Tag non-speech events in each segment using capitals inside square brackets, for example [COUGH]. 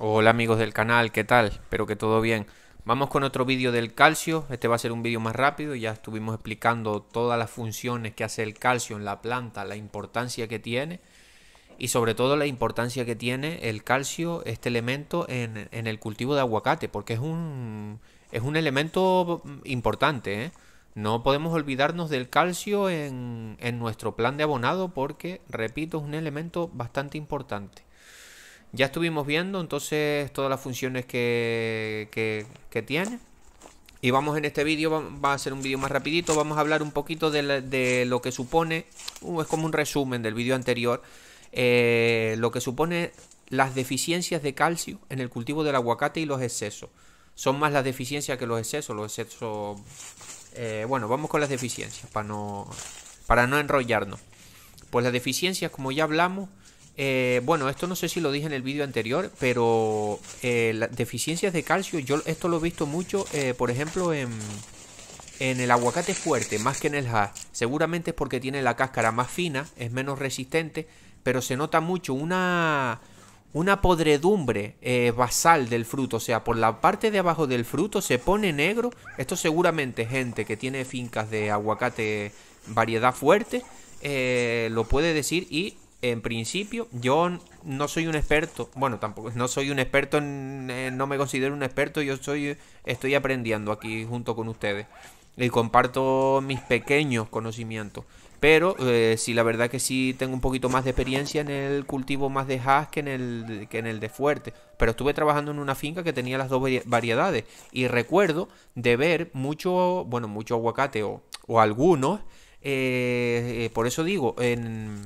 Hola amigos del canal, ¿qué tal? Espero que todo bien. Vamos con otro vídeo del calcio, este va a ser un vídeo más rápido, ya estuvimos explicando todas las funciones que hace el calcio en la planta, la importancia que tiene y sobre todo la importancia que tiene el calcio, este elemento en, el cultivo de aguacate, porque es un, es un elemento importante. ¿eh? No podemos olvidarnos del calcio en, en nuestro plan de abonado porque, repito, es un elemento bastante importante. Ya estuvimos viendo entonces todas las funciones que, tiene. Y vamos en este vídeo, va a ser un vídeo más rapidito, vamos a hablar un poquito de, lo que supone, uh, es como un resumen del vídeo anterior, eh, lo que supone las deficiencias de calcio en el cultivo del aguacate y los excesos. Son más las deficiencias que los excesos, los excesos... Eh, bueno, vamos con las deficiencias para no, para no enrollarnos. Pues las deficiencias, como ya hablamos, eh, bueno, esto no sé si lo dije en el vídeo anterior, pero eh, las deficiencias de calcio, yo esto lo he visto mucho, eh, por ejemplo, en, el aguacate fuerte, más que en el hash. Seguramente es porque tiene la cáscara más fina, es menos resistente, pero se nota mucho una, una podredumbre basal del fruto. O sea, por la parte de abajo del fruto se pone negro. Esto seguramente gente que tiene fincas de aguacate variedad fuerte lo puede decir y en principio, yo no soy un experto, bueno, tampoco, no soy un experto, eh, no me considero un experto, yo soy, estoy aprendiendo aquí junto con ustedes y comparto mis pequeños conocimientos. Pero si eh, sí, la verdad que sí tengo un poquito más de experiencia en el cultivo más de hash que en, el, que en el de fuerte. Pero estuve trabajando en una finca que tenía las dos variedades. Y recuerdo de ver mucho, bueno, mucho aguacate o, algunos. Eh, por eso digo, en,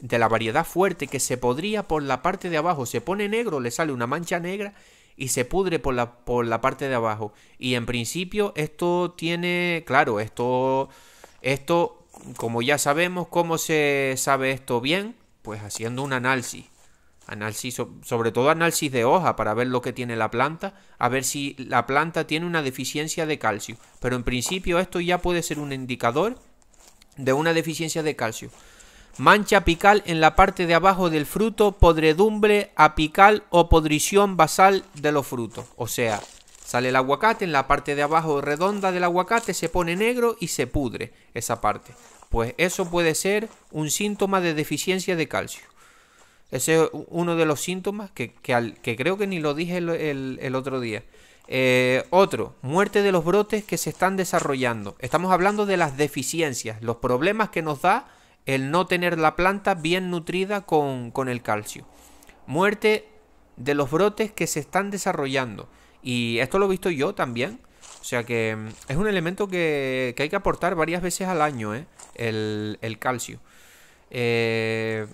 de la variedad fuerte que se podría por la parte de abajo, se pone negro, le sale una mancha negra y se pudre por la, por la parte de abajo. Y en principio esto tiene, claro, esto, esto, como ya sabemos, ¿cómo se sabe esto bien? Pues haciendo un análisis. Análisis, sobre todo análisis de hoja para ver lo que tiene la planta, a ver si la planta tiene una deficiencia de calcio. Pero en principio esto ya puede ser un indicador de una deficiencia de calcio mancha apical en la parte de abajo del fruto, podredumbre apical o podrición basal de los frutos. O sea, sale el aguacate, en la parte de abajo redonda del aguacate se pone negro y se pudre esa parte. Pues eso puede ser un síntoma de deficiencia de calcio. Ese es uno de los síntomas que, creo que ni lo dije el, otro día. Eh, otro, muerte de los brotes que se están desarrollando. Estamos hablando de las deficiencias, los problemas que nos da el no tener la planta bien nutrida con, el calcio. Muerte de los brotes que se están desarrollando. Y esto lo he visto yo también. O sea que mm, es un elemento que, hay que aportar varias veces al año, ¿eh? el, calcio. Eh,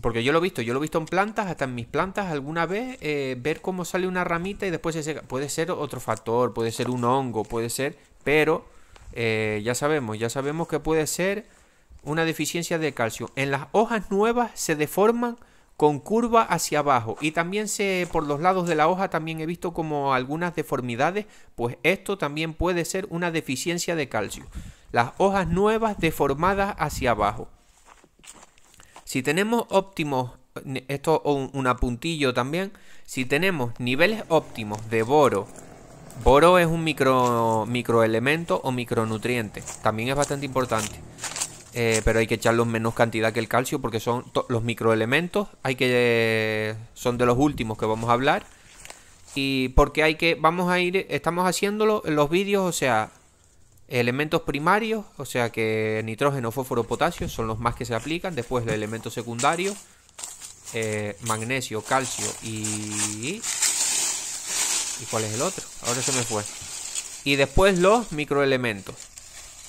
porque yo lo he visto, yo lo he visto en plantas, hasta en mis plantas alguna vez, eh, ver cómo sale una ramita y después se seca. Puede ser otro factor, puede ser un hongo, puede ser, pero eh, ya sabemos, ya sabemos que puede ser una deficiencia de calcio. En las hojas nuevas se deforman con curva hacia abajo y también se por los lados de la hoja también he visto como algunas deformidades, pues esto también puede ser una deficiencia de calcio. Las hojas nuevas deformadas hacia abajo. Si tenemos óptimos esto es un puntillo también, si tenemos niveles óptimos de boro Boro es un micro, microelemento o micronutriente. También es bastante importante. Eh, pero hay que echarlos menos cantidad que el calcio porque son los microelementos, hay que eh, son de los últimos que vamos a hablar y porque hay que vamos a ir estamos haciéndolo en los vídeos, o sea, elementos primarios, o sea que nitrógeno, fósforo, potasio son los más que se aplican, después los elementos secundarios, eh, magnesio, calcio y ¿y cuál es el otro? Ahora se me fue. Y después los microelementos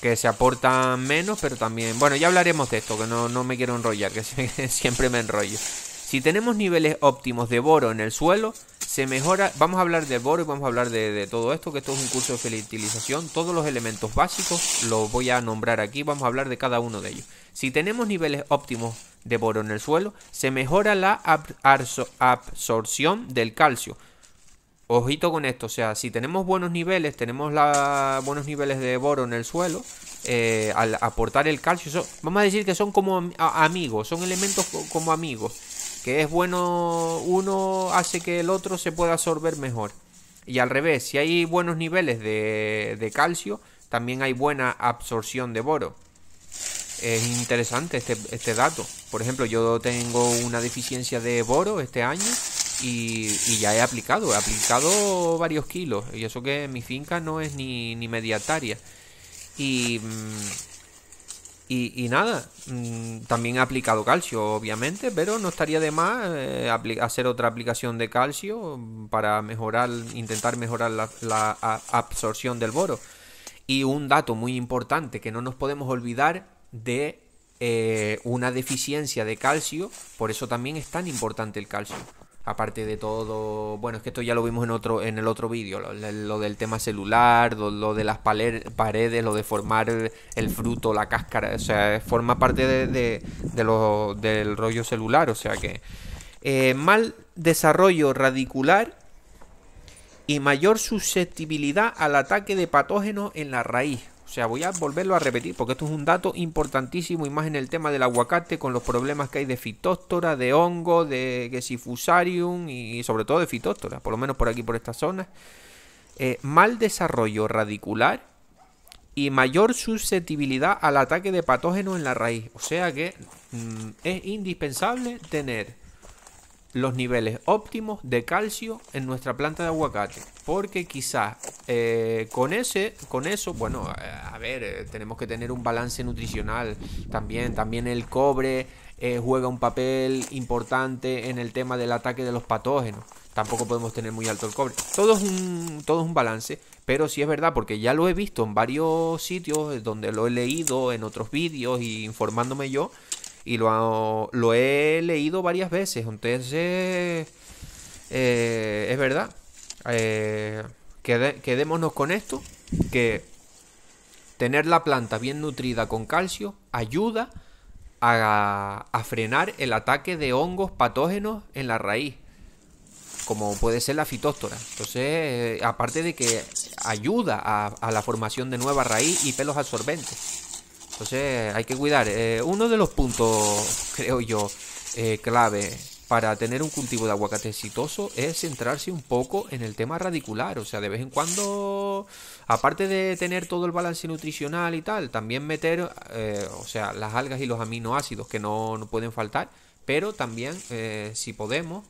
que se aportan menos, pero también... Bueno, ya hablaremos de esto, que no, no me quiero enrollar, que [LAUGHS] siempre me enrollo. Si tenemos niveles óptimos de boro en el suelo, se mejora. Vamos a hablar de boro y vamos a hablar de, de, todo esto, que esto es un curso de fertilización. Todos los elementos básicos los voy a nombrar aquí, vamos a hablar de cada uno de ellos. Si tenemos niveles óptimos de boro en el suelo, se mejora la absorción del calcio. Ojito con esto, o sea, si tenemos buenos niveles, tenemos la, buenos niveles de boro en el suelo, eh, al aportar el calcio, vamos a decir que son como amigos, son elementos como amigos, que es bueno, uno hace que el otro se pueda absorber mejor. Y al revés, si hay buenos niveles de, calcio, también hay buena absorción de boro. Es interesante este, este dato. Por ejemplo, yo tengo una deficiencia de boro este año y, ya he aplicado, he aplicado varios kilos. Y eso que mi finca no es ni, ni mm, Y, nada, mm, también he aplicado calcio, obviamente, pero no estaría de más eh, hacer otra aplicación de calcio para mejorar, intentar mejorar la, absorción del boro. Y un dato muy importante que no nos podemos olvidar de eh, una deficiencia de calcio, por eso también es tan importante el calcio aparte de todo, bueno, es que esto ya lo vimos en otro en el otro vídeo, lo, del tema celular, lo, de las paredes, lo de formar el, fruto, la cáscara, o sea, forma parte de, del rollo celular, o sea que eh, mal desarrollo radicular y mayor susceptibilidad al ataque de patógenos en la raíz sea, voy a volverlo a repetir porque esto es un dato importantísimo y más en el tema del aguacate con los problemas que hay de fitóstora, de hongo, de gesifusarium y sobre todo de fitóstora, por lo menos por aquí, por esta zona. Eh, mal desarrollo radicular y mayor susceptibilidad al ataque de patógenos en la raíz. O sea que mm, es indispensable tener los niveles óptimos de calcio en nuestra planta de aguacate. Porque quizás eh, con ese, con eso, bueno, eh, a ver, eh, tenemos que tener un balance nutricional también. También el cobre juega un papel importante en el tema del ataque de los patógenos. Tampoco podemos tener muy alto el cobre. Todo es un, todo un balance, pero sí es verdad, porque ya lo he visto en varios sitios donde lo he leído, en otros vídeos y informándome yo. Y lo, lo he leído varias veces. Entonces, es verdad quedémonos con esto, que tener la planta bien nutrida con calcio ayuda a, frenar el ataque de hongos patógenos en la raíz como puede ser la fitóstora. Entonces, eh, aparte de que ayuda a, la formación de nueva raíz y pelos absorbentes. Entonces, hay que cuidar. Eh, uno de los puntos, [LAUGHS] creo yo, eh, clave para tener un cultivo de aguacate exitoso es centrarse un poco en el tema radicular. O sea, de vez en cuando, aparte de tener todo el balance nutricional y tal, también meter, eh, o sea, las algas y los aminoácidos que no, no pueden faltar. Pero también, eh, si podemos,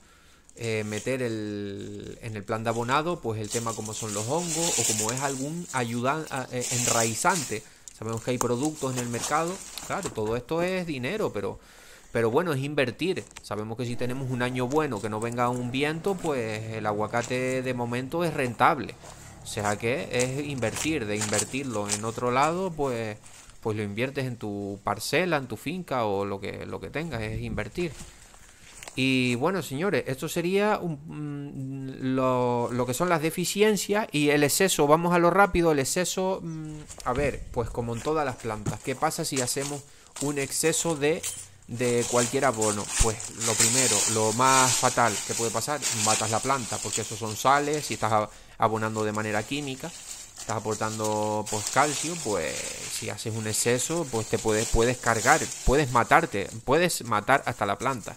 eh, meter el, en el plan de abonado, pues el tema como son los hongos o como es algún ayuda enraizante. Sabemos que hay productos en el mercado. Claro, todo esto es dinero, pero pero bueno, es invertir. Sabemos que si tenemos un año bueno que no venga un viento, pues el aguacate de momento es rentable. O sea que es invertir, de invertirlo en otro lado, pues, pues lo inviertes en tu parcela, en tu finca o lo que, lo que tengas, es invertir. Y bueno, señores, esto sería mm, lo, que son las deficiencias y el exceso. Vamos a lo rápido, el exceso, mm, a ver, pues como en todas las plantas, ¿qué pasa si hacemos un exceso de de cualquier abono, pues lo primero, lo más fatal que puede pasar, matas la planta, porque esos son sales, si estás abonando de manera química, estás aportando pues, calcio, pues si haces un exceso, pues te puedes, puedes cargar, puedes matarte, puedes matar hasta la planta.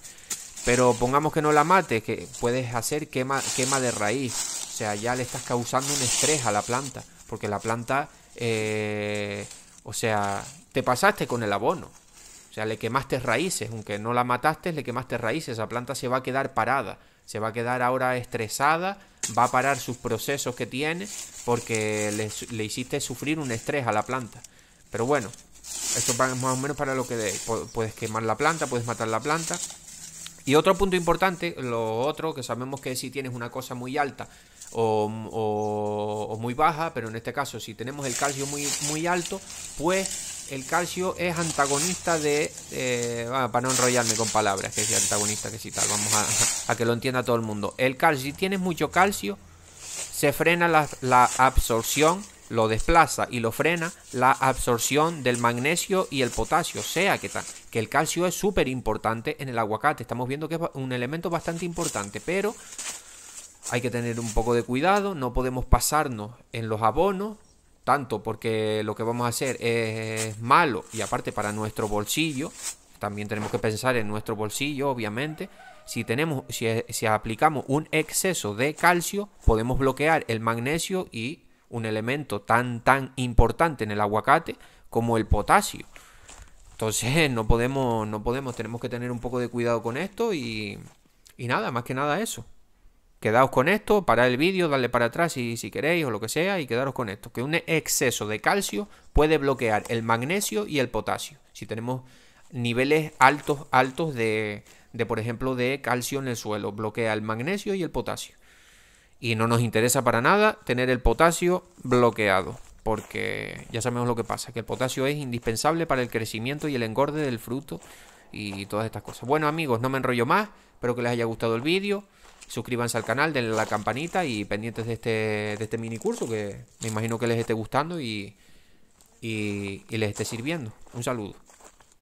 Pero pongamos que no la mates, que puedes hacer quema, quema de raíz. O sea, ya le estás causando un estrés a la planta. Porque la planta, eh, o sea, te pasaste con el abono sea, le quemaste raíces, aunque no la mataste, le quemaste raíces. La planta se va a quedar parada, se va a quedar ahora estresada, va a parar sus procesos que tiene porque le, hiciste sufrir un estrés a la planta. Pero bueno, esto es más o menos para lo que puedes quemar la planta, puedes matar la planta. Y otro punto importante, lo otro que sabemos que si tienes una cosa muy alta o, muy baja, pero en este caso si tenemos el calcio muy, muy alto, pues el calcio es antagonista de... Eh, ah, para no enrollarme con palabras, que es antagonista, que si tal, vamos a, que lo entienda todo el mundo. El calcio, si tienes mucho calcio, se frena la, absorción, lo desplaza y lo frena la absorción del magnesio y el potasio. O sea que, que el calcio es súper importante en el aguacate. Estamos viendo que es un elemento bastante importante, pero hay que tener un poco de cuidado, no podemos pasarnos en los abonos, tanto porque lo que vamos a hacer es malo y aparte para nuestro bolsillo, también tenemos que pensar en nuestro bolsillo, obviamente. Si, tenemos, si, aplicamos un exceso de calcio, podemos bloquear el magnesio y un elemento tan, tan importante en el aguacate como el potasio. Entonces [LAUGHS] no podemos, no podemos, tenemos que tener un poco de cuidado con esto y nada, más que nada eso. Quedaos con esto, para el vídeo, darle para atrás si, si queréis o lo que sea y quedaros con esto. Que un exceso de calcio puede bloquear el magnesio y el potasio. Si tenemos niveles altos, altos de, de, por ejemplo, de calcio en el suelo. Bloquea el magnesio y el potasio. Y no nos interesa para nada tener el potasio bloqueado. Porque ya sabemos lo que pasa, que el potasio es indispensable para el crecimiento y el engorde del fruto y todas estas cosas. Bueno amigos, no me enrollo más, espero que les haya gustado el vídeo suscríbanse al canal, denle la campanita y pendientes de este, de este mini curso que me imagino que les esté gustando y, y les esté sirviendo. Un saludo.